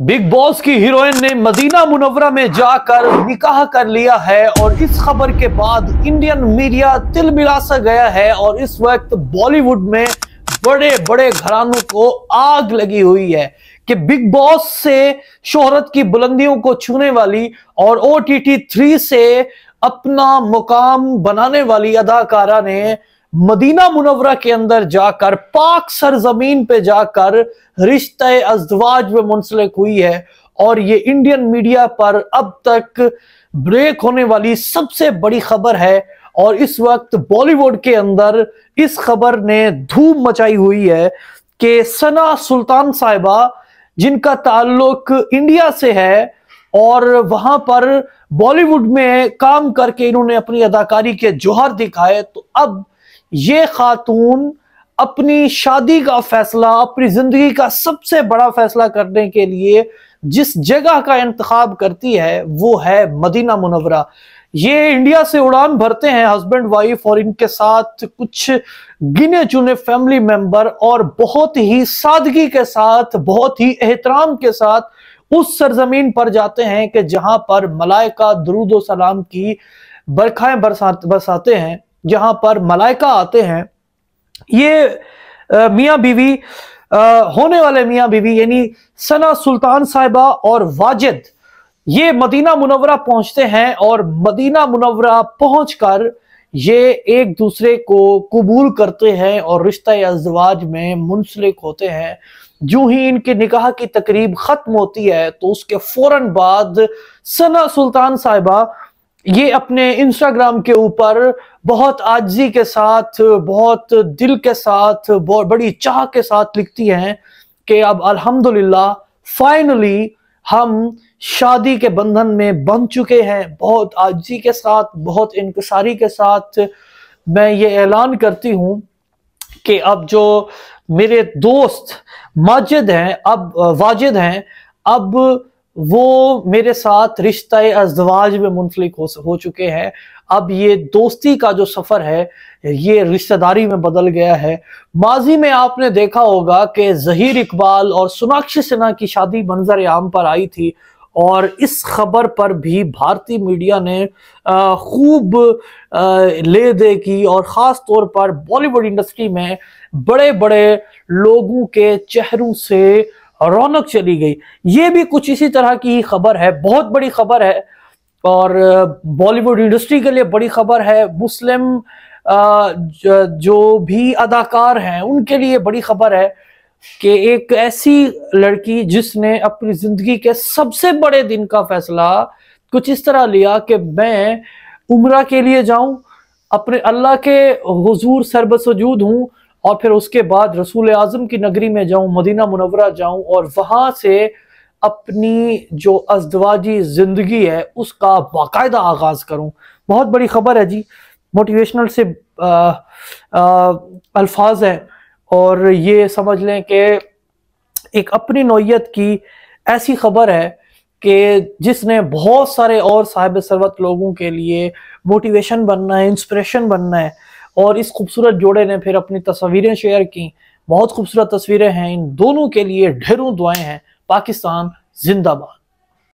big Boss की heroine ने Medina Munawwara में जाकर निकाह कर लिया है और इस खबर के बाद इंडियन मीडिया तिल मिला सा गया है और इस वक्त बॉलीवुड में बड़े बड़े घरानों को आग लगी हुई है कि बिग बॉस से शोहरत की बुलंदियों को छूने वाली और ओ टी थ्री से अपना मुकाम बनाने वाली अदाकारा ने मदीना मुनवरा के अंदर जाकर पाक सरजमीन पे जाकर रिश्ते अजवाज में मुंसलिक हुई है और ये इंडियन मीडिया पर अब तक ब्रेक होने वाली सबसे बड़ी खबर है और इस वक्त बॉलीवुड के अंदर इस खबर ने धूम मचाई हुई है कि सना सुल्तान साहिबा जिनका ताल्लुक इंडिया से है और वहां पर बॉलीवुड में काम करके इन्होंने अपनी अदाकारी के जोहर दिखाए तो अब ये खातून अपनी शादी का फैसला अपनी जिंदगी का सबसे बड़ा फैसला करने के लिए जिस जगह का इंतखब करती है वो है मदीना मुनवरा ये इंडिया से उड़ान भरते हैं हस्बैंड वाइफ और इनके साथ कुछ गिने चुने फैमिली मेंबर और बहुत ही सादगी के साथ बहुत ही एहतराम के साथ उस सरजमीन पर जाते हैं कि जहां पर मलाइका दरूदो सलाम की बरखाएं बरसा बरसाते हैं जहां पर मलाइका आते हैं ये मियाँ बीवी होने वाले मियाँ बीवी यानी सना सुल्तान साहिबा और वाजिद ये मदीना मुनवरा पहुंचते हैं और मदीना मुनवरा पहुंचकर ये एक दूसरे को कबूल करते हैं और रिश्ता अजवाज में मुंसलिक होते हैं जो ही इनके निकाह की तकरीब खत्म होती है तो उसके फौरन बाद सना सुल्तान साहिबा ये अपने इंस्टाग्राम के ऊपर बहुत आजी के साथ बहुत दिल के साथ बहुत बड़ी चाह के साथ लिखती हैं कि अब अल्हम्दुलिल्लाह फाइनली हम शादी के बंधन में बन चुके हैं बहुत आजी के साथ बहुत इंकसारी के साथ मैं ये ऐलान करती हूँ कि अब जो मेरे दोस्त माजिद हैं अब वाजिद हैं अब वो मेरे साथ रिश्ता अजवाज में मुंसलिक हो, हो चुके हैं अब ये दोस्ती का जो सफ़र है ये रिश्तेदारी में बदल गया है माजी में आपने देखा होगा कि जहीर इकबाल और सोनाक्षी सिन्हा की शादी मंजर आम पर आई थी और इस खबर पर भी भारतीय मीडिया ने खूब ले दे की और ख़ास तौर पर बॉलीवुड इंडस्ट्री में बड़े बड़े लोगों के चेहरों से रौनक चली गई ये भी कुछ इसी तरह की ही खबर है बहुत बड़ी खबर है और बॉलीवुड इंडस्ट्री के लिए बड़ी खबर है मुस्लिम जो भी अदाकार हैं उनके लिए बड़ी खबर है कि एक ऐसी लड़की जिसने अपनी जिंदगी के सबसे बड़े दिन का फैसला कुछ इस तरह लिया कि मैं उम्र के लिए जाऊं अपने अल्लाह के हजूर सरबसजूद हूं और फिर उसके बाद रसूल आज़म की नगरी में जाऊँ मदीना मुनवरा जाऊँ और वहाँ से अपनी जो अजदवाजी ज़िंदगी है उसका बाकायदा आगाज़ करूँ बहुत बड़ी ख़बर है जी मोटिवेशनल से अल्फाज हैं और ये समझ लें कि एक अपनी नोयत की ऐसी ख़बर है कि जिसने बहुत सारे और साहिब सरवत लोगों के लिए मोटिवेशन बनना है इंस्पिरेशन बनना है और इस खूबसूरत जोड़े ने फिर अपनी तस्वीरें शेयर की बहुत खूबसूरत तस्वीरें हैं इन दोनों के लिए ढेरों दुआएं हैं पाकिस्तान जिंदाबाद